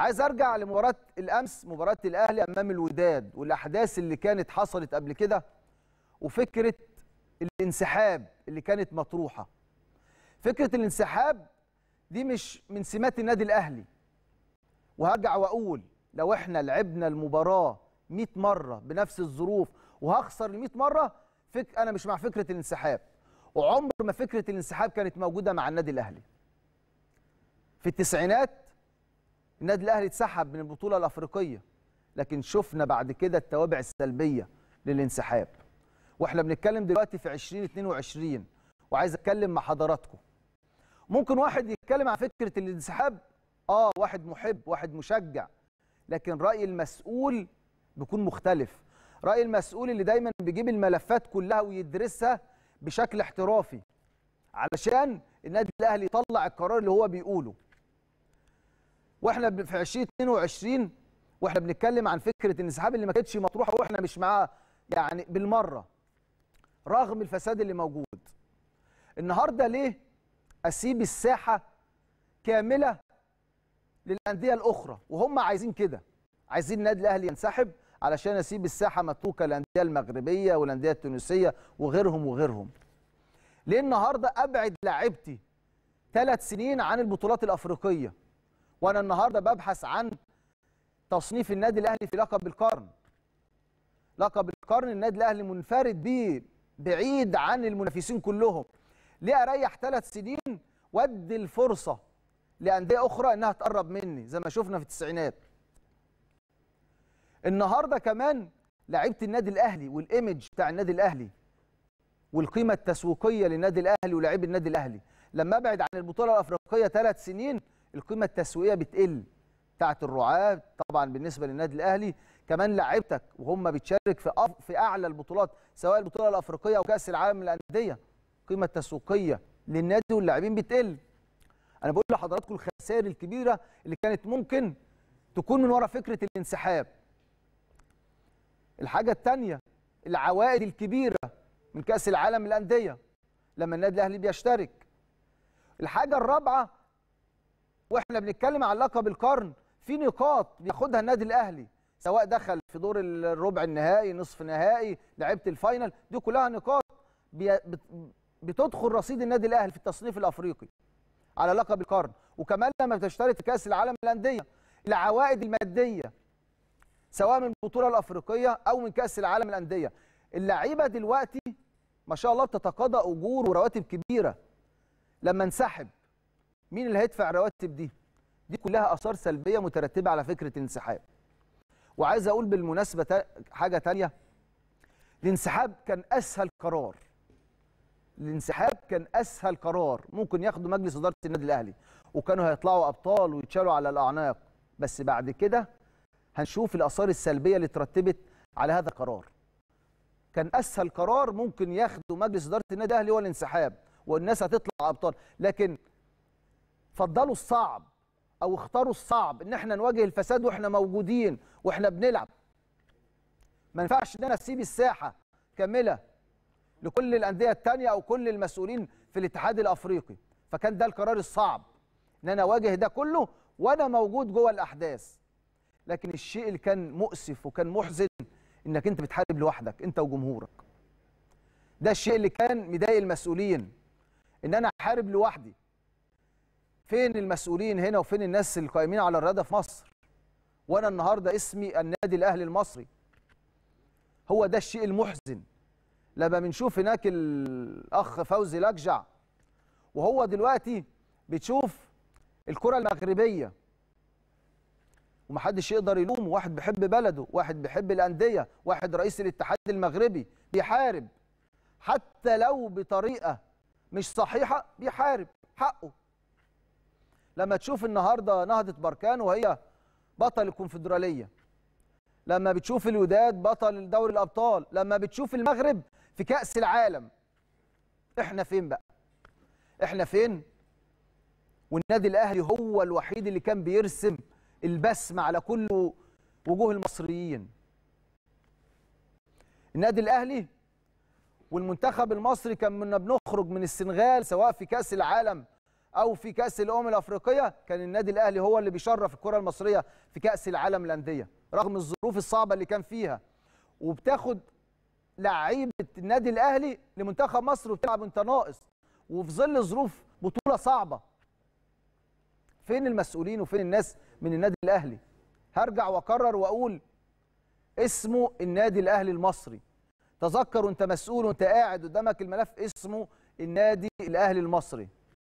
عايز ارجع لمباراه الامس مباراه الاهلي امام الوداد والاحداث اللي كانت حصلت قبل كده وفكره الانسحاب اللي كانت مطروحه فكره الانسحاب دي مش من سمات النادي الاهلي وهرجع واقول لو احنا لعبنا المباراه 100 مره بنفس الظروف وهخسر ال 100 مره فك انا مش مع فكره الانسحاب وعمر ما فكره الانسحاب كانت موجوده مع النادي الاهلي في التسعينات النادي الاهلي اتسحب من البطوله الافريقيه لكن شفنا بعد كده التوابع السلبيه للانسحاب واحنا بنتكلم دلوقتي في 2022 وعايز اتكلم مع حضراتكم ممكن واحد يتكلم على فكره الانسحاب اه واحد محب واحد مشجع لكن راي المسؤول بيكون مختلف راي المسؤول اللي دايما بيجيب الملفات كلها ويدرسها بشكل احترافي علشان النادي الاهلي يطلع القرار اللي هو بيقوله واحنا في 2022 واحنا بنتكلم عن فكره الانسحاب اللي ما كانتش مطروحه واحنا مش معاها يعني بالمره رغم الفساد اللي موجود النهارده ليه اسيب الساحه كامله للانديه الاخرى وهم عايزين كده عايزين النادي الاهلي ينسحب علشان اسيب الساحه متروكه للانديه المغربيه والانديه التونسيه وغيرهم وغيرهم ليه النهارده ابعد لاعبتي ثلاث سنين عن البطولات الافريقيه وانا النهارده ببحث عن تصنيف النادي الاهلي في لقب القرن لقب القرن النادي الاهلي منفرد بيه بعيد عن المنافسين كلهم ليه اريح ثلاث سنين وادي الفرصه لانديه اخرى انها تقرب مني زي ما شفنا في التسعينات النهارده كمان لعيبه النادي الاهلي والايمج بتاع النادي الاهلي والقيمه التسويقيه للنادي الاهلي ولاعيب النادي الاهلي لما ابعد عن البطوله الافريقيه ثلاث سنين القيمه التسويقيه بتقل بتاعت الرعاه طبعا بالنسبه للنادي الاهلي كمان لعبتك وهم بتشارك في في اعلى البطولات سواء البطوله الافريقيه او كاس العالم للانديه القيمه التسويقيه للنادي واللاعبين بتقل انا بقول لحضراتكم الخسائر الكبيره اللي كانت ممكن تكون من ورا فكره الانسحاب الحاجه الثانيه العوائد الكبيره من كاس العالم للانديه لما النادي الاهلي بيشترك الحاجه الرابعه واحنا بنتكلم على لقب القرن في نقاط بياخدها النادي الاهلي سواء دخل في دور الربع النهائي نصف نهائي لعبت الفاينل دي كلها نقاط بتدخل رصيد النادي الاهلي في التصنيف الافريقي على لقب القرن وكمان لما بتشترط كاس العالم للانديه العوائد الماديه سواء من البطوله الافريقيه او من كاس العالم للانديه اللعيبه دلوقتي ما شاء الله بتتقاضى اجور ورواتب كبيره لما انسحب مين اللي هيدفع رواتب دي دي كلها اثار سلبيه مترتبه على فكره الانسحاب وعايز اقول بالمناسبه حاجه ثانيه الانسحاب كان اسهل قرار الانسحاب كان اسهل قرار ممكن ياخده مجلس اداره النادي الاهلي وكانوا هيطلعوا ابطال ويتشالوا على الاعناق بس بعد كده هنشوف الاثار السلبيه اللي ترتبت على هذا القرار كان اسهل قرار ممكن ياخده مجلس اداره النادي الاهلي هو الانسحاب والناس هتطلع ابطال لكن فضلوا الصعب او اختاروا الصعب ان احنا نواجه الفساد واحنا موجودين واحنا بنلعب ما ينفعش ان انا اسيب الساحه كامله لكل الانديه الثانيه او كل المسؤولين في الاتحاد الافريقي فكان ده القرار الصعب ان انا اواجه ده كله وانا موجود جوه الاحداث لكن الشيء اللي كان مؤسف وكان محزن انك انت بتحارب لوحدك انت وجمهورك ده الشيء اللي كان مضايق المسؤولين ان انا احارب لوحدي فين المسؤولين هنا وفين الناس القائمين على الرياضه في مصر وانا النهارده اسمي النادي الاهلي المصري هو ده الشيء المحزن لما بنشوف هناك الاخ فوزي لجع وهو دلوقتي بتشوف الكره المغربيه ومحدش يقدر يلومه واحد بيحب بلده واحد بيحب الانديه واحد رئيس الاتحاد المغربي بيحارب حتى لو بطريقه مش صحيحه بيحارب حقه لما تشوف النهارده نهضه بركان وهي بطل الكونفدراليه لما بتشوف الوداد بطل دوري الابطال لما بتشوف المغرب في كاس العالم احنا فين بقى احنا فين والنادي الاهلي هو الوحيد اللي كان بيرسم البسمه على كل وجوه المصريين النادي الاهلي والمنتخب المصري كان كنا بنخرج من السنغال سواء في كاس العالم او في كاس الامم الافريقيه كان النادي الاهلي هو اللي بيشرف الكره المصريه في كاس العالم للانديه رغم الظروف الصعبه اللي كان فيها وبتاخد لعيبه النادي الاهلي لمنتخب مصر وبتلعب انت ناقص وفي ظل ظروف بطوله صعبه فين المسؤولين وفين الناس من النادي الاهلي هرجع واكرر واقول اسمه النادي الاهلي المصري تذكر وانت مسؤول وانت قاعد قدامك الملف اسمه النادي الاهلي المصري